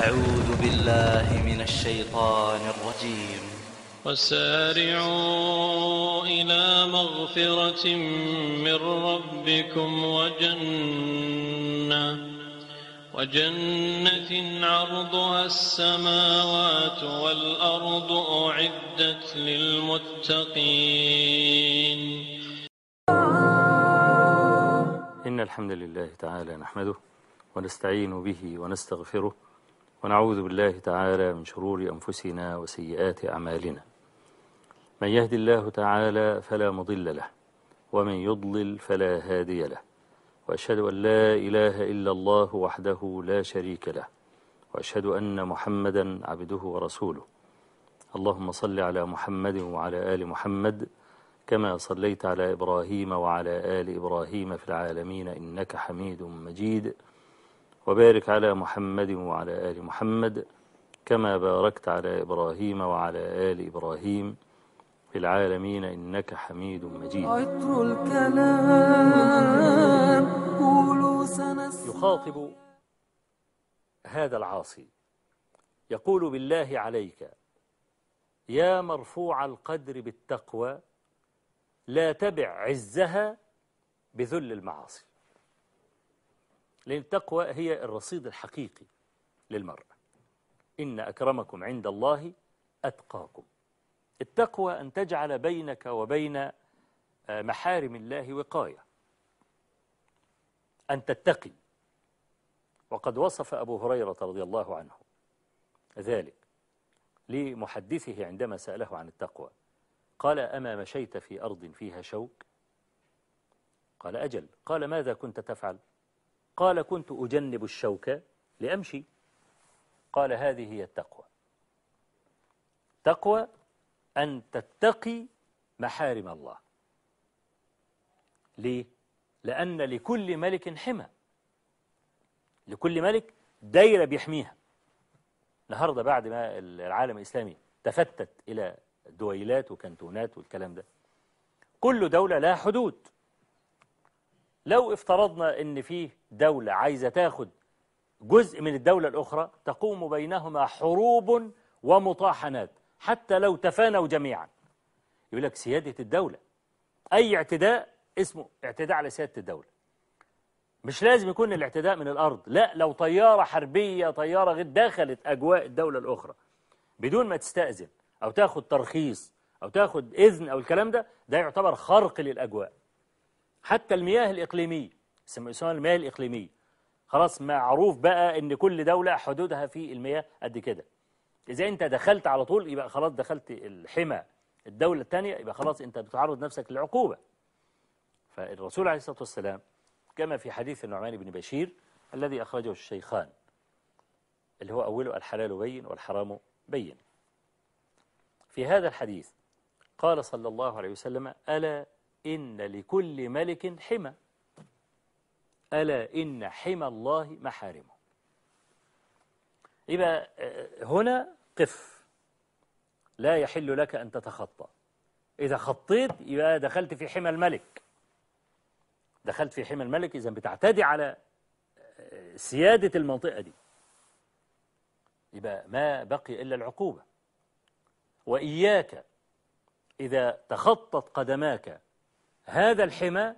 أعوذ بالله من الشيطان الرجيم وسارعوا إلى مغفرة من ربكم وجنة وجنة عرضها السماوات والأرض أعدت للمتقين إن الحمد لله تعالى نحمده ونستعين به ونستغفره ونعوذ بالله تعالى من شرور أنفسنا وسيئات أعمالنا من يهدي الله تعالى فلا مضل له ومن يضلل فلا هادي له وأشهد أن لا إله إلا الله وحده لا شريك له وأشهد أن محمدا عبده ورسوله اللهم صل على محمد وعلى آل محمد كما صليت على إبراهيم وعلى آل إبراهيم في العالمين إنك حميد مجيد وبارك على محمد وعلى آل محمد كما باركت على إبراهيم وعلى آل إبراهيم في العالمين إنك حميد مجيد عطر الكلام يخاطب هذا العاصي يقول بالله عليك يا مرفوع القدر بالتقوى لا تبع عزها بذل المعاصي لأن التقوى هي الرصيد الحقيقي للمرء إن أكرمكم عند الله أتقاكم التقوى أن تجعل بينك وبين آه، محارم الله وقاية أن تتقي وقد وصف أبو هريرة رضي الله عنه ذلك لمحدثه عندما سأله عن التقوى قال أما مشيت في أرض فيها شوك قال أجل قال ماذا كنت تفعل قال كنت أجنب الشوكة لأمشي قال هذه هي التقوى تقوى أن تتقي محارم الله ليه؟ لأن لكل ملك حمى لكل ملك دايرة بيحميها النهاردة بعد ما العالم الإسلامي تفتت إلى دويلات وكنتونات والكلام ده كل دولة لها حدود لو افترضنا ان في دولة عايزة تاخد جزء من الدولة الأخرى تقوم بينهما حروب ومطاحنات حتى لو تفانوا جميعا يقول لك سيادة الدولة أي اعتداء اسمه اعتداء على سيادة الدولة مش لازم يكون الاعتداء من الأرض لا لو طيارة حربية طيارة غير دخلت أجواء الدولة الأخرى بدون ما تستأذن أو تاخد ترخيص أو تاخد إذن أو الكلام ده ده يعتبر خرق للأجواء حتى المياه الإقليمية يسمونها إيه؟ المياه الإقليمية خلاص معروف بقى ان كل دولة حدودها في المياه قد كده إذا أنت دخلت على طول يبقى خلاص دخلت الحمى الدولة الثانية يبقى خلاص أنت بتعرض نفسك للعقوبة فالرسول عليه الصلاة والسلام كما في حديث النعمان بن بشير الذي أخرجه الشيخان اللي هو أوله الحلال بين والحرام بين في هذا الحديث قال صلى الله عليه وسلم ألا إن لكل ملك حمى ألا إن حمى الله محارمه يبقى آه، هنا قف لا يحل لك أن تتخطى إذا خطيت يبقى دخلت في حمى الملك دخلت في حمى الملك إذا بتعتدي على آه، سيادة المنطقة دي يبقى ما بقي إلا العقوبة وإياك إذا تخطت قدماك هذا الحمى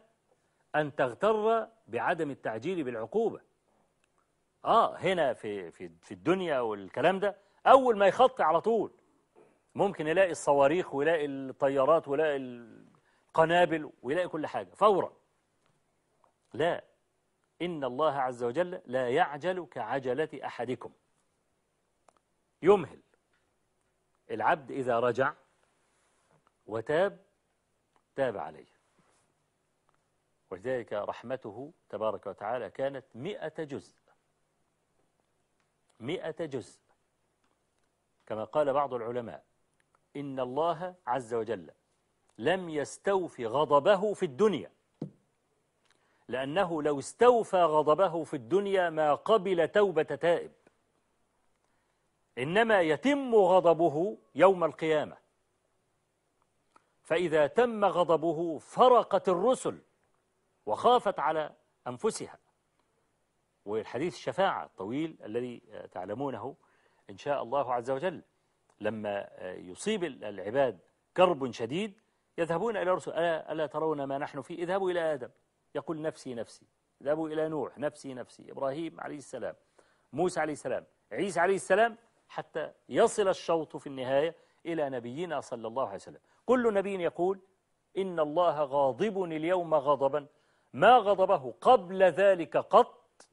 أن تغتر بعدم التعجيل بالعقوبة آه هنا في, في, في الدنيا والكلام ده أول ما يخطي على طول ممكن يلاقي الصواريخ ويلاقي الطيارات ويلاقي القنابل ويلاقي كل حاجة فورا لا إن الله عز وجل لا يعجل كعجلة أحدكم يمهل العبد إذا رجع وتاب تاب عليه ولذلك رحمته تبارك وتعالى كانت مئة جزء مئة جزء كما قال بعض العلماء إن الله عز وجل لم يستوفي غضبه في الدنيا لأنه لو استوفى غضبه في الدنيا ما قبل توبة تائب إنما يتم غضبه يوم القيامة فإذا تم غضبه فرقت الرسل وخافت على أنفسها والحديث الشفاعة الطويل الذي آه، تعلمونه إن شاء الله عز وجل لما آه، يصيب العباد كرب شديد يذهبون إلى رسول ألا, ألا ترون ما نحن فيه اذهبوا إلى آدم يقول نفسي نفسي اذهبوا إلى نوح نفسي نفسي إبراهيم عليه السلام موسى عليه السلام عيسى عليه السلام حتى يصل الشوط في النهاية إلى نبينا صلى الله عليه وسلم كل نبي يقول إن الله غاضبني اليوم غضبا ما غضبه قبل ذلك قط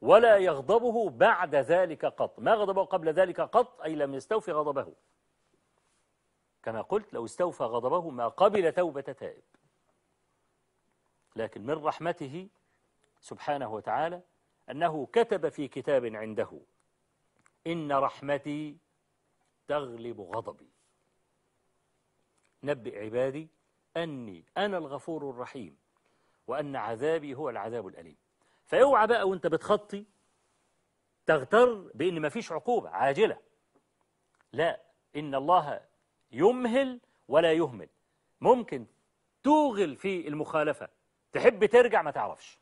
ولا يغضبه بعد ذلك قط ما غضبه قبل ذلك قط أي لم يستوفي غضبه كما قلت لو استوفى غضبه ما قبل توبة تائب لكن من رحمته سبحانه وتعالى أنه كتب في كتاب عنده إن رحمتي تغلب غضبي نبئ عبادي أني أنا الغفور الرحيم وأن عذابي هو العذاب الأليم فاوعى بقى وانت بتخطي تغتر بأن ما فيش عقوبة عاجلة لا إن الله يمهل ولا يهمل ممكن توغل في المخالفة تحب ترجع ما تعرفش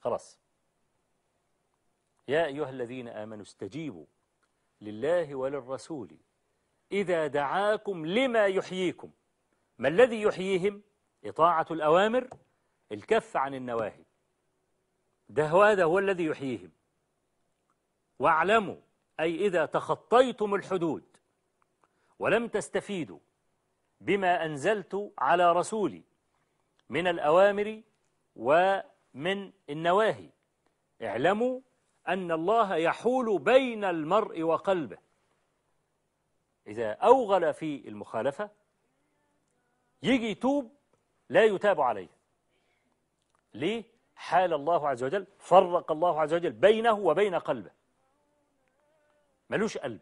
خلاص يا أيها الذين آمنوا استجيبوا لله وللرسول إذا دعاكم لما يحييكم ما الذي يحييهم إطاعة الأوامر الكف عن النواهي ده هو هذا هو الذي يحييهم واعلموا أي إذا تخطيتم الحدود ولم تستفيدوا بما أنزلت على رسولي من الأوامر ومن النواهي اعلموا أن الله يحول بين المرء وقلبه إذا أوغل في المخالفة يجي يتوب لا يتاب عليه ليه حال الله عز وجل فرق الله عز وجل بينه وبين قلبه ملوش قلب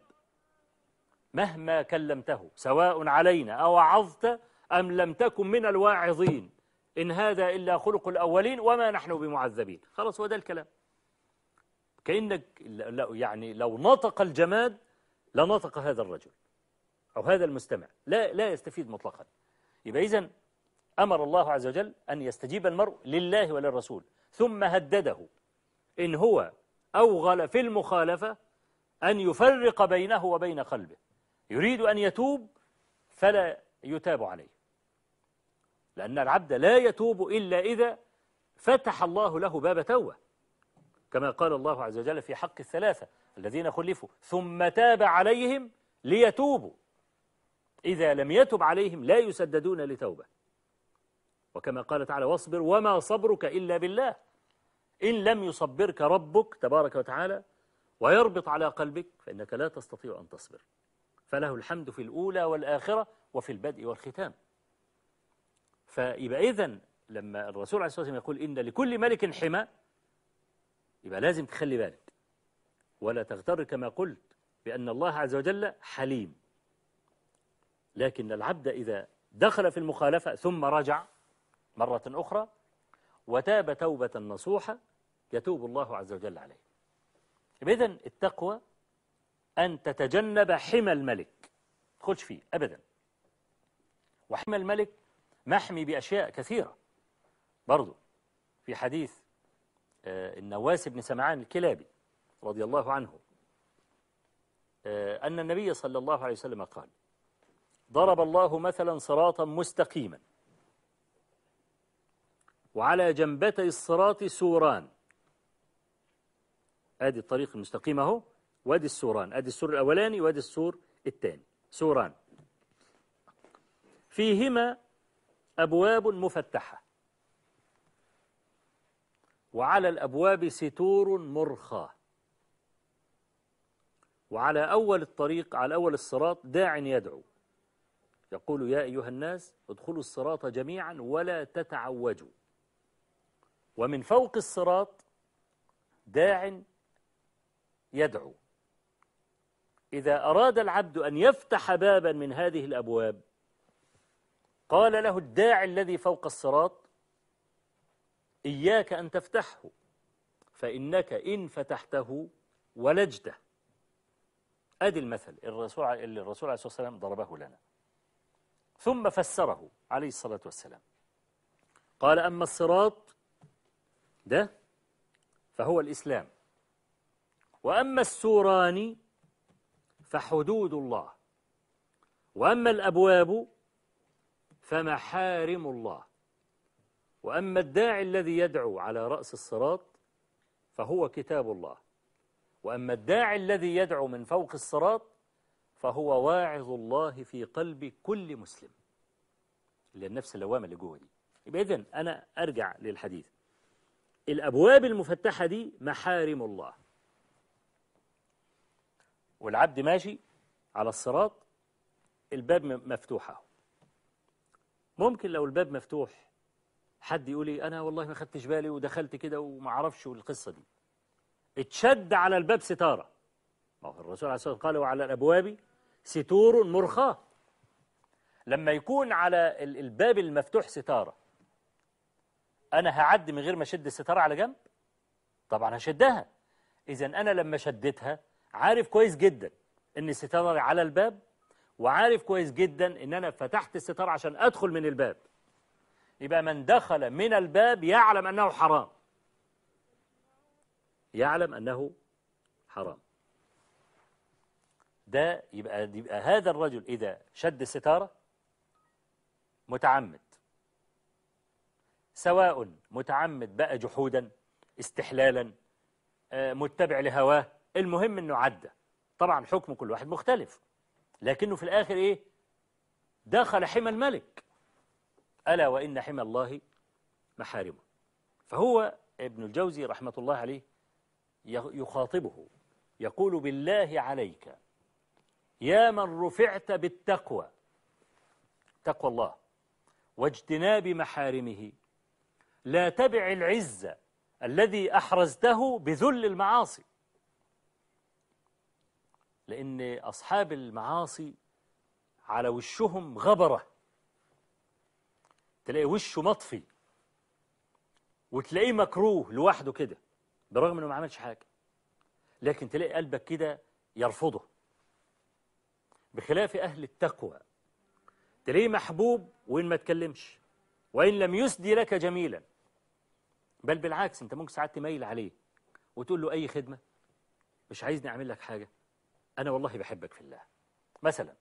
مهما كلمته سواء علينا أوعظت أم لم تكن من الواعظين إن هذا إلا خلق الأولين وما نحن بمعذبين خلاص هو ده الكلام كأنك يعني لو نطق الجماد لنطق هذا الرجل أو هذا المستمع لا لا يستفيد مطلقا يبقى إذن أمر الله عز وجل أن يستجيب المرء لله وللرسول ثم هدده إن هو أوغل في المخالفة أن يفرق بينه وبين قلبه يريد أن يتوب فلا يتاب عليه لأن العبد لا يتوب إلا إذا فتح الله له باب توبة كما قال الله عز وجل في حق الثلاثة الذين خلفوا ثم تاب عليهم ليتوبوا إذا لم يتب عليهم لا يسددون لتوبة وكما قال تعالى واصبر وما صبرك إلا بالله إن لم يصبرك ربك تبارك وتعالى ويربط على قلبك فإنك لا تستطيع أن تصبر فله الحمد في الأولى والآخرة وفي البدء والختام فيبقى لما الرسول عليه الصلاة والسلام يقول إن لكل ملك حمى يبقى لازم تخلي بالك ولا تغتر كما قلت بأن الله عز وجل حليم لكن العبد إذا دخل في المخالفة ثم رجع مرة أخرى وتاب توبة نصوحة يتوب الله عز وجل عليه إذا التقوى أن تتجنب حمى الملك تخلش فيه أبدا وحمى الملك محمي بأشياء كثيرة برضو في حديث آه، النواس بن سمعان الكلابي رضي الله عنه آه، أن النبي صلى الله عليه وسلم قال ضرب الله مثلا صراطا مستقيما وعلى جنبتي الصراط سوران ادي الطريق المستقيم اهو وادي السوران ادي السور الاولاني وادي السور الثاني سوران فيهما ابواب مفتحه وعلى الابواب ستور مرخى وعلى اول الطريق على اول الصراط داع يدعو يقول يا ايها الناس ادخلوا الصراط جميعا ولا تتعوجوا ومن فوق الصراط داع يدعو إذا أراد العبد أن يفتح بابا من هذه الأبواب قال له الداعي الذي فوق الصراط إياك أن تفتحه فإنك إن فتحته ولجته أدي المثل الرسول اللي الرسول عليه الصلاة والسلام ضربه لنا ثم فسره عليه الصلاة والسلام قال أما الصراط ده فهو الإسلام وأما السوران فحدود الله وأما الأبواب فمحارم الله وأما الداعي الذي يدعو على رأس الصراط فهو كتاب الله وأما الداعي الذي يدعو من فوق الصراط فهو واعظ الله في قلب كل مسلم اللي النفس اللوامة اللي جوه دي يبقى إذن أنا أرجع للحديث الأبواب المفتحة دي محارم الله والعبد ماشي على الصراط الباب مفتوحة ممكن لو الباب مفتوح حد يقول لي أنا والله ما خدتش بالي ودخلت كده وما اعرفش والقصة دي اتشد على الباب ستارة ما هو الرسول عليه الصلاة والسلام قال وعلى الأبواب ستور مرخاة لما يكون على الباب المفتوح ستارة أنا هعدي من غير ما أشد الستارة على جنب طبعا هشدها إذا أنا لما شدتها عارف كويس جدا إن الستارة على الباب وعارف كويس جدا إن أنا فتحت الستارة عشان أدخل من الباب يبقى من دخل من الباب يعلم أنه حرام يعلم أنه حرام ده يبقى, يبقى هذا الرجل إذا شد الستارة متعمد سواء متعمد بقى جحودا استحلالا آه، متبع لهواه المهم انه عدى طبعا حكم كل واحد مختلف لكنه في الاخر ايه دخل حمى الملك الا وان حمى الله محارمه فهو ابن الجوزي رحمه الله عليه يخاطبه يقول بالله عليك يا من رفعت بالتقوى تقوى الله واجتناب محارمه لا تبع العزة الذي أحرزته بذل المعاصي لأن أصحاب المعاصي على وشهم غبرة تلاقي وشه مطفي وتلاقيه مكروه لوحده كده برغم انه ما عملش حاجة لكن تلاقي قلبك كده يرفضه بخلاف أهل التقوى تلاقيه محبوب وإن ما تكلمش وإن لم يسدي لك جميلا بل بالعكس انت ممكن ساعات تميل عليه وتقول له اي خدمه مش عايزني اعمل لك حاجه انا والله بحبك في الله مثلا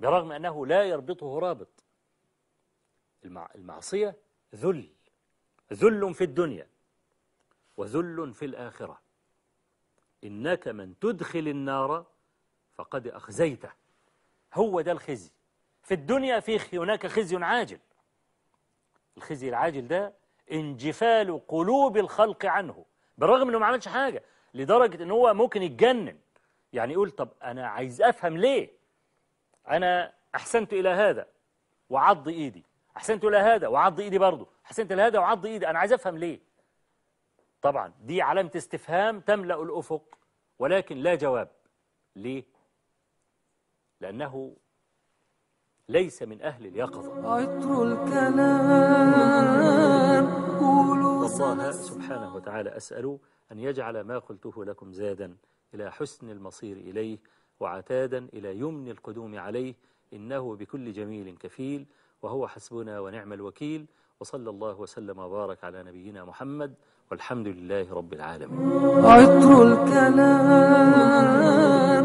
برغم انه لا يربطه رابط المع... المعصيه ذل ذل في الدنيا وذل في الاخره انك من تدخل النار فقد اخزيته هو ده الخزي في الدنيا في هناك خزي عاجل الخزي العاجل ده انجفال قلوب الخلق عنه بالرغم انه ما عملش حاجة لدرجة ان هو ممكن يتجنن يعني يقول طب انا عايز افهم ليه انا احسنت الى هذا وعض ايدي احسنت الى هذا وعض ايدي برضه احسنت الى هذا وعض ايدي انا عايز افهم ليه طبعا دي علامة استفهام تملأ الافق ولكن لا جواب ليه لانه ليس من أهل اليقظة عطر الكلام الله سبحانه وتعالى أسأل أن يجعل ما قلته لكم زادا إلى حسن المصير إليه وعتادا إلى يمن القدوم عليه إنه بكل جميل كفيل وهو حسبنا ونعم الوكيل وصلى الله وسلم وبارك على نبينا محمد والحمد لله رب العالمين عطر الكلام